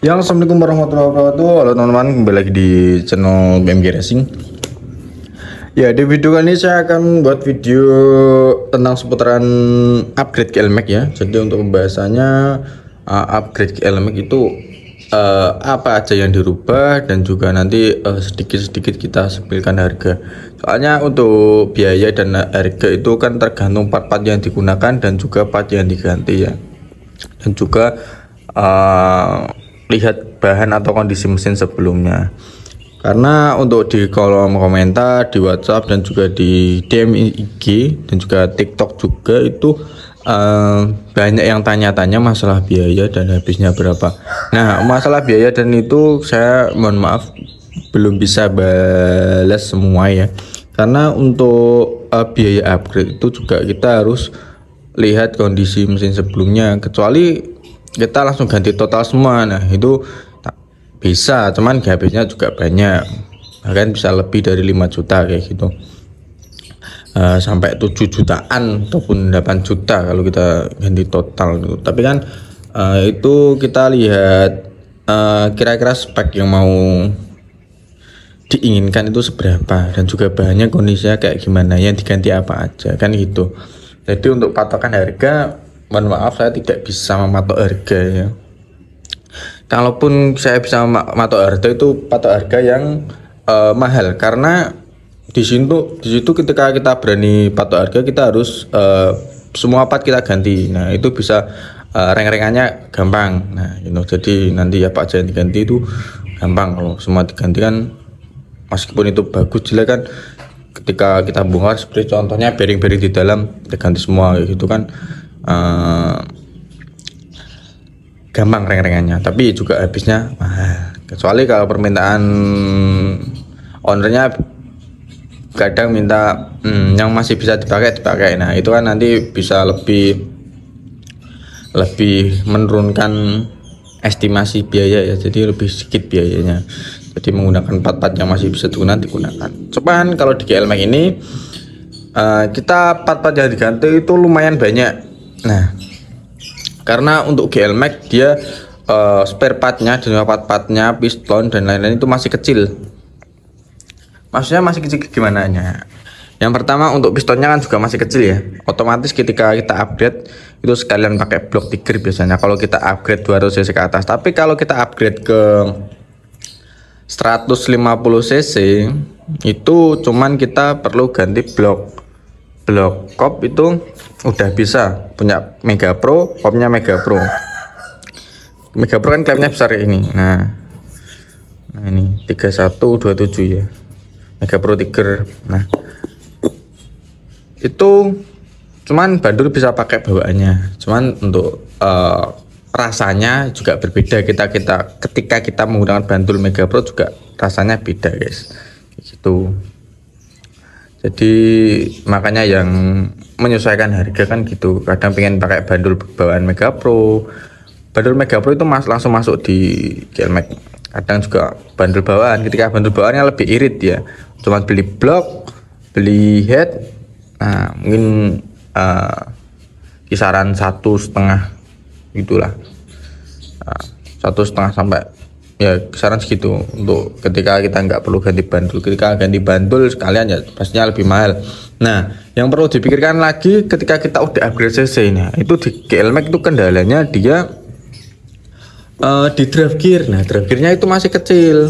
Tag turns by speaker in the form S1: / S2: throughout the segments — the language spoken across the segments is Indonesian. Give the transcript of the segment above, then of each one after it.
S1: Ya, assalamualaikum warahmatullahi wabarakatuh. Halo teman-teman, kembali lagi di channel BMG Racing. Ya, di video kali ini saya akan buat video tentang seputaran upgrade ke ya. Jadi untuk pembahasannya uh, upgrade ke itu uh, apa aja yang dirubah dan juga nanti uh, sedikit-sedikit uh, kita sebutkan harga. Soalnya untuk biaya dan harga itu kan tergantung part-part yang digunakan dan juga part yang diganti ya. Dan juga uh, lihat bahan atau kondisi mesin sebelumnya karena untuk di kolom komentar di WhatsApp dan juga di DM IG dan juga TikTok juga itu uh, banyak yang tanya-tanya masalah biaya dan habisnya berapa. Nah masalah biaya dan itu saya mohon maaf belum bisa balas semua ya karena untuk uh, biaya upgrade itu juga kita harus lihat kondisi mesin sebelumnya kecuali kita langsung ganti total semua nah itu bisa cuman gabisnya juga banyak bahkan bisa lebih dari 5 juta kayak gitu uh, sampai 7 jutaan ataupun 8 juta kalau kita ganti total gitu tapi kan uh, itu kita lihat eh, kira-kira uh, kira -kira spek yang mau diinginkan itu seberapa dan juga bahannya kondisinya kayak gimana yang diganti apa aja kan gitu jadi untuk patokan harga mohon maaf saya tidak bisa mematok harga ya kalaupun saya bisa mematok harga itu patok harga yang uh, mahal karena di situ di situ ketika kita berani patok harga kita harus uh, semua part kita ganti nah itu bisa uh, reng-rengannya gampang nah you gitu. know, jadi nanti ya pak jangan diganti itu gampang kalau semua digantikan meskipun itu bagus jelek kan ketika kita bongkar seperti contohnya bearing-bearing di dalam kita semua gitu kan uh, gampang reng-rengannya tapi juga habisnya mahal kecuali kalau permintaan ownernya kadang minta hmm, yang masih bisa dipakai dipakai nah itu kan nanti bisa lebih lebih menurunkan estimasi biaya ya jadi lebih sedikit biayanya jadi menggunakan part-part yang masih bisa digunakan digunakan cuman kalau di GL ini uh, kita part-part yang diganti itu lumayan banyak Nah, karena untuk GL Max dia uh, spare partnya, jumlah part-partnya, piston dan lain-lain itu masih kecil. Maksudnya masih kecil gimana nya? Yang pertama untuk pistonnya kan juga masih kecil ya. Otomatis ketika kita upgrade itu sekalian pakai blok tiger biasanya kalau kita upgrade 200 cc ke atas. Tapi kalau kita upgrade ke 150 cc itu cuman kita perlu ganti blok blok kop itu udah bisa punya Mega Pro, kopnya Mega Pro. Mega Pro kan klaimnya besar ini. Nah. Nah ini 3127 ya. Mega Pro Tiger. Nah. Itu cuman bandul bisa pakai bawaannya. Cuman untuk uh, rasanya juga berbeda kita kita ketika kita menggunakan bandul Mega Pro juga rasanya beda guys. Gitu jadi makanya yang menyesuaikan harga kan gitu kadang pengen pakai bandul bawaan Mega Pro bandul Mega Pro itu mas langsung masuk di Gelmax kadang juga bandul bawaan ketika bandul bawaannya lebih irit ya cuma beli blok beli head nah mungkin uh, kisaran satu setengah gitulah eh, satu setengah sampai ya saran segitu untuk ketika kita nggak perlu ganti bandul ketika ganti bandul sekalian ya pastinya lebih mahal nah yang perlu dipikirkan lagi ketika kita udah upgrade CC nya itu di KL Max itu kendalanya dia uh, di drive gear nah drive nya itu masih kecil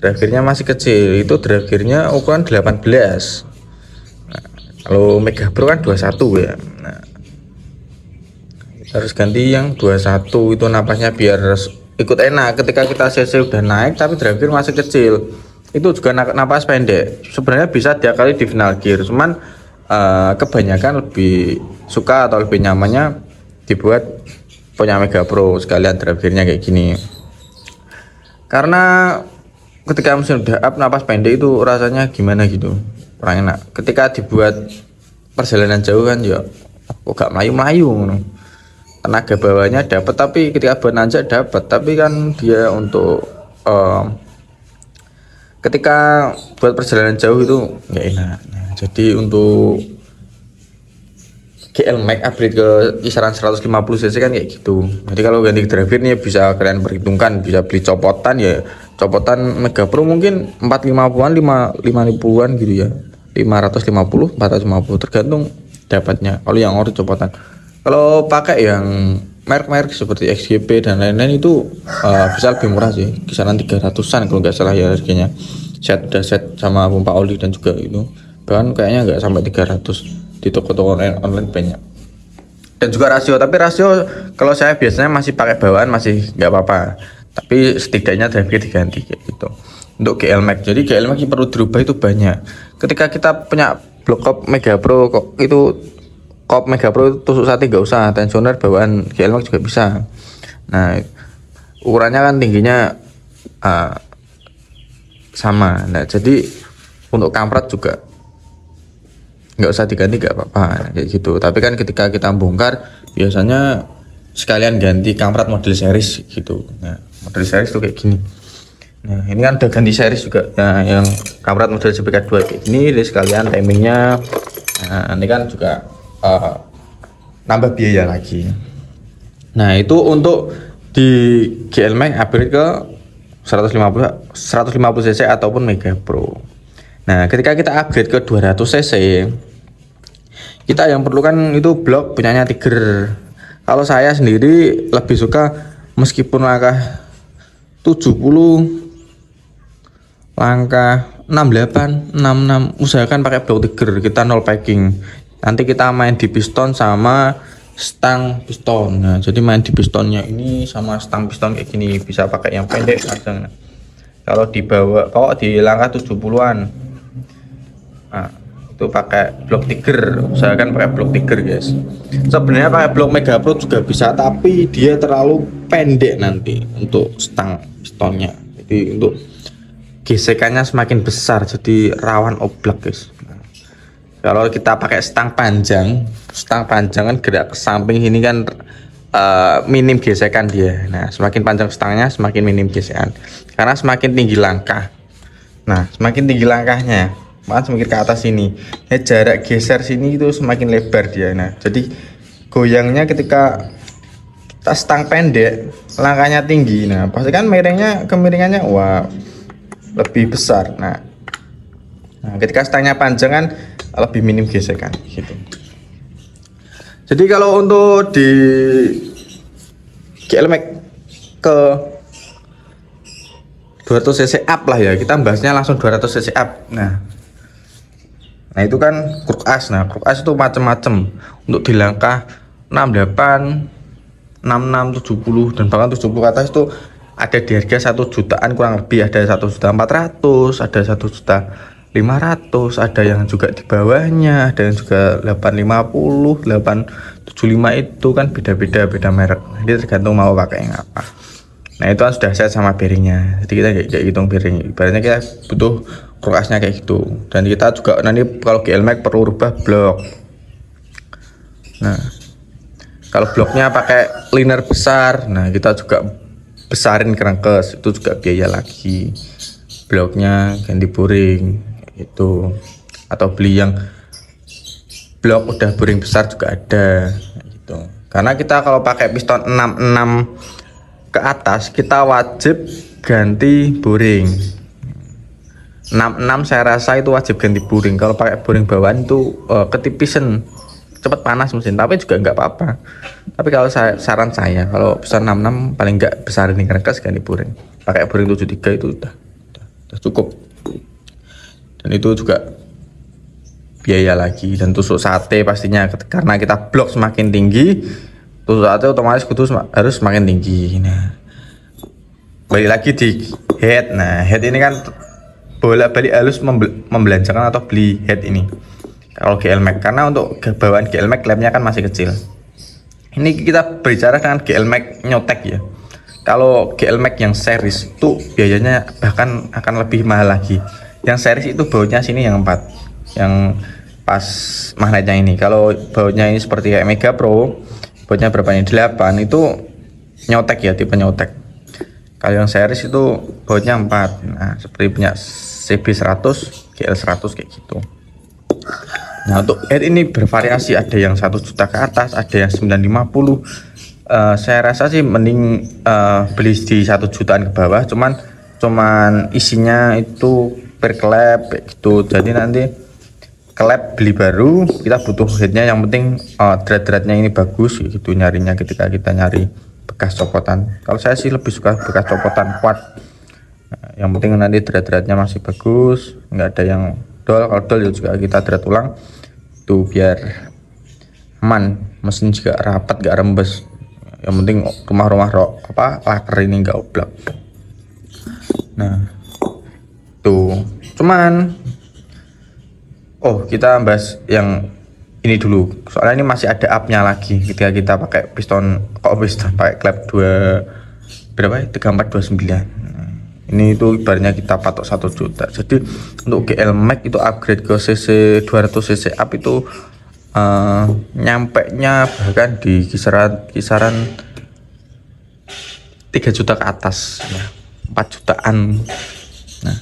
S1: drive gear nya masih kecil itu drive gear nya ukuran 18 nah, kalau Mega Pro kan 21 ya nah, harus ganti yang 21 itu napasnya biar ikut enak ketika kita CC udah naik tapi drive gear masih kecil itu juga napas pendek sebenarnya bisa kali di final gear cuman uh, kebanyakan lebih suka atau lebih nyamannya dibuat punya Mega Pro sekalian drive gearnya kayak gini karena ketika mesin udah up napas pendek itu rasanya gimana gitu kurang enak ketika dibuat perjalanan jauh kan ya kok gak melayu melayu tenaga bawahnya dapat tapi ketika aja dapat tapi kan dia untuk uh, ketika buat perjalanan jauh itu nggak enak nah, jadi untuk GL Max upgrade ke kisaran 150 cc kan kayak gitu jadi kalau ganti driver nih ya bisa kalian perhitungkan bisa beli copotan ya copotan Mega Pro mungkin 450-an 550 an gitu ya 550 450 tergantung dapatnya kalau yang ori copotan kalau pakai yang merek-merek seperti XGP dan lain-lain itu uh, bisa lebih murah sih kisaran 300-an kalau nggak salah ya harganya set udah set sama pompa oli dan juga itu bahkan kayaknya nggak sampai 300 di toko-toko online, online banyak dan juga rasio tapi rasio kalau saya biasanya masih pakai bawaan masih nggak apa-apa tapi setidaknya drive diganti kayak gitu untuk GL Max jadi GL Max yang perlu dirubah itu banyak ketika kita punya blok Mega Pro kok itu top Mega Pro tusuk sate nggak usah, tensioner bawaan GL Max juga bisa. Nah, ukurannya kan tingginya uh, sama. Nah, jadi untuk kampret juga nggak usah diganti nggak apa-apa kayak gitu. Tapi kan ketika kita bongkar biasanya sekalian ganti kamrat model series gitu. Nah, model series tuh kayak gini. Nah, ini kan udah ganti series juga. Nah, yang kamrat model CPK2 kayak gini, ini sekalian timingnya. Nah, ini kan juga uh, nambah biaya lagi. Nah itu untuk di GL Max upgrade ke 150 150 cc ataupun Mega Pro. Nah ketika kita upgrade ke 200 cc kita yang perlukan itu blok punyanya Tiger. Kalau saya sendiri lebih suka meskipun langkah 70 langkah 68 66 usahakan pakai blok Tiger kita nol packing nanti kita main di piston sama stang piston nah jadi main di pistonnya ini sama stang piston kayak gini bisa pakai yang pendek kadang kalau dibawa kalau di langkah 70-an nah, itu pakai blok tiger saya kan pakai blok tiger guys sebenarnya pakai blok mega pro juga bisa tapi dia terlalu pendek nanti untuk stang pistonnya jadi untuk gesekannya semakin besar jadi rawan oblak guys kalau kita pakai stang panjang stang panjang kan gerak ke samping ini kan uh, minim gesekan dia nah semakin panjang stangnya semakin minim gesekan karena semakin tinggi langkah nah semakin tinggi langkahnya maka semakin ke atas ini ya, nah, jarak geser sini itu semakin lebar dia nah jadi goyangnya ketika kita stang pendek langkahnya tinggi nah pasti kan miringnya kemiringannya wah lebih besar nah Nah, ketika stangnya panjang kan lebih minim gesekan gitu. Jadi kalau untuk di GL ke 200 cc up lah ya kita bahasnya langsung 200 cc up nah nah itu kan kruk as nah kruk as itu macam-macam untuk di langkah 68 66 70 dan bahkan 70 ke atas itu ada di harga 1 jutaan kurang lebih ada 1 juta ratus, ada 1 juta 500 ada yang juga di bawahnya ada yang juga 850 875 itu kan beda-beda beda merek jadi tergantung mau pakai yang apa nah itu kan sudah set sama piringnya jadi kita tidak hitung piring ibaratnya kita butuh kulkasnya kayak gitu dan kita juga nanti kalau GL Max perlu rubah blok nah kalau bloknya pakai liner besar nah kita juga besarin kerangkes itu juga biaya lagi bloknya ganti puring itu atau beli yang blok udah boring besar juga ada gitu karena kita kalau pakai piston 66 ke atas kita wajib ganti boring 66 saya rasa itu wajib ganti boring kalau pakai boring bawaan itu uh, eh, ketipisan cepat panas mesin tapi juga enggak apa-apa tapi kalau saya, saran saya kalau besar 66 paling nggak besar ini keras kan ganti boring pakai boring 73 itu udah, udah, udah cukup dan itu juga biaya lagi dan tusuk sate pastinya karena kita blok semakin tinggi tusuk sate otomatis kudu harus semakin tinggi nah balik lagi di head nah head ini kan bola balik halus membel membelanjakan atau beli head ini kalau GL Max karena untuk bawaan GL Max lemnya kan masih kecil ini kita berbicara dengan GL Max nyotek ya kalau GL Max yang series itu biayanya bahkan akan lebih mahal lagi yang series itu bautnya sini yang empat yang pas magnetnya ini kalau bautnya ini seperti kayak Mega Pro bautnya berapa ini 8 itu nyotek ya tipe nyotek kalau yang series itu bautnya empat nah seperti punya CB100 GL100 kayak gitu nah untuk head ini bervariasi ada yang 1 juta ke atas ada yang 950 Uh, eh, saya rasa sih mending uh, beli di satu jutaan ke bawah cuman cuman isinya itu spare klep gitu jadi nanti klep beli baru kita butuh headnya yang penting uh, eh, thread-threadnya ini bagus gitu nyarinya ketika kita nyari bekas copotan kalau saya sih lebih suka bekas copotan kuat nah, yang penting nanti thread-threadnya masih bagus nggak ada yang dol kalau dol ya juga kita thread ulang tuh biar aman mesin juga rapat gak rembes yang penting rumah-rumah apa laker ini nggak oblak nah cuman oh kita bahas yang ini dulu soalnya ini masih ada upnya lagi ketika kita pakai piston kok piston pakai klep 2 berapa ya 3429 nah, ini itu ibaratnya kita patok 1 juta jadi untuk GL Max itu upgrade ke CC 200 CC up itu uh, eh, nyampe nya bahkan di kisaran kisaran 3 juta ke atas ya nah, 4 jutaan nah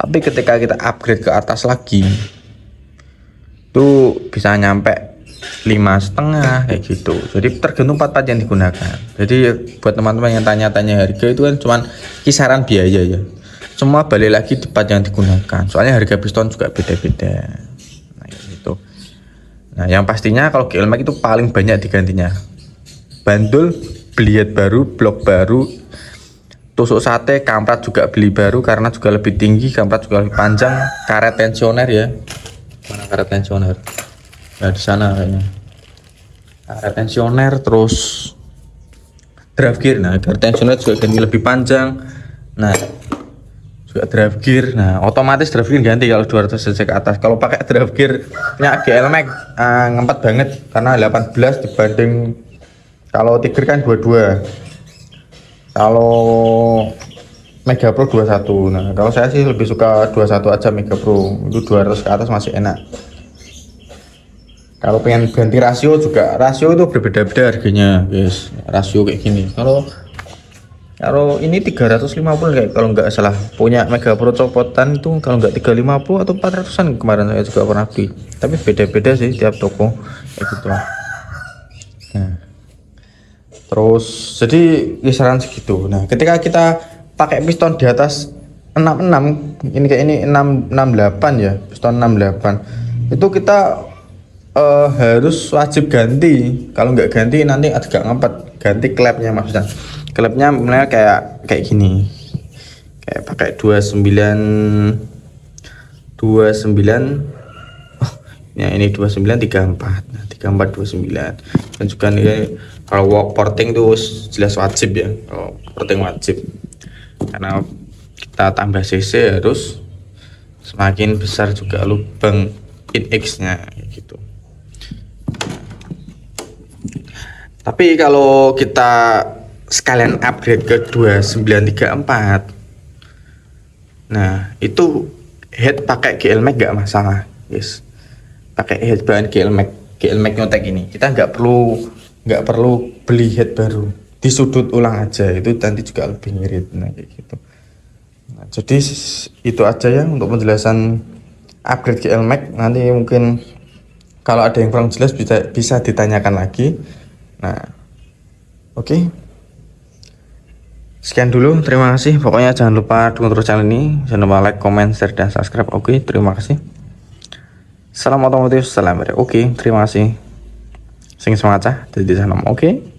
S1: tapi ketika kita upgrade ke atas lagi tuh bisa nyampe lima setengah kayak gitu jadi tergantung empat pad yang digunakan jadi buat teman-teman yang tanya-tanya harga itu kan cuman kisaran biaya ya semua balik lagi di pad yang digunakan soalnya harga piston juga beda-beda nah gitu nah yang pastinya kalau GLMAX itu paling banyak digantinya bandul beliat baru blok baru tusuk sate kampret juga beli baru karena juga lebih tinggi kampret juga lebih panjang karet tensioner ya mana karet tensioner nah di sana kayaknya karet tensioner terus drive gear nah karet tensioner juga ganti lebih panjang nah juga drive gear nah otomatis drive gear ganti kalau 200 cc ke atas kalau pakai drive gear nya GL Max uh, ngempet banget karena 18 dibanding kalau Tiger kan 22 kalau Mega Pro 21 nah kalau saya sih lebih suka 21 aja Mega Pro itu 200 ke atas masih enak kalau pengen ganti rasio juga rasio itu berbeda-beda harganya guys rasio kayak gini kalau kalau ini 350 kayak kalau nggak salah punya Mega Pro copotan itu kalau nggak 350 atau 400an kemarin saya juga pernah beli tapi beda-beda sih tiap toko kayak gitu nah terus jadi kisaran segitu nah ketika kita pakai piston di atas 66 ini kayak ini enam delapan ya piston 68 itu kita uh, harus wajib ganti kalau nggak ganti nanti agak ngempet ganti klepnya maksudnya klepnya mulai kayak kayak gini kayak pakai 29 29 oh, ya ini 29 34 nah, 34 29 dan juga nih kalau porting tuh jelas wajib ya kalau porting wajib karena kita tambah cc harus semakin besar juga lubang x nya gitu tapi kalau kita sekalian upgrade ke 2934 nah itu head pakai GL Mac gak masalah guys pakai head bahan GL Mac GL Mac nyotek ini kita nggak perlu nggak perlu beli head baru di sudut ulang aja itu nanti juga lebih ngirit nah kayak gitu nah, jadi itu aja ya untuk penjelasan upgrade GL Max nanti mungkin kalau ada yang kurang jelas bisa bisa ditanyakan lagi nah oke okay. sekian dulu terima kasih pokoknya jangan lupa dukung terus channel ini jangan lupa like comment share dan subscribe oke okay, terima kasih salam otomotif salam oke okay, terima kasih sing semangat cah jadi sanom oke okay?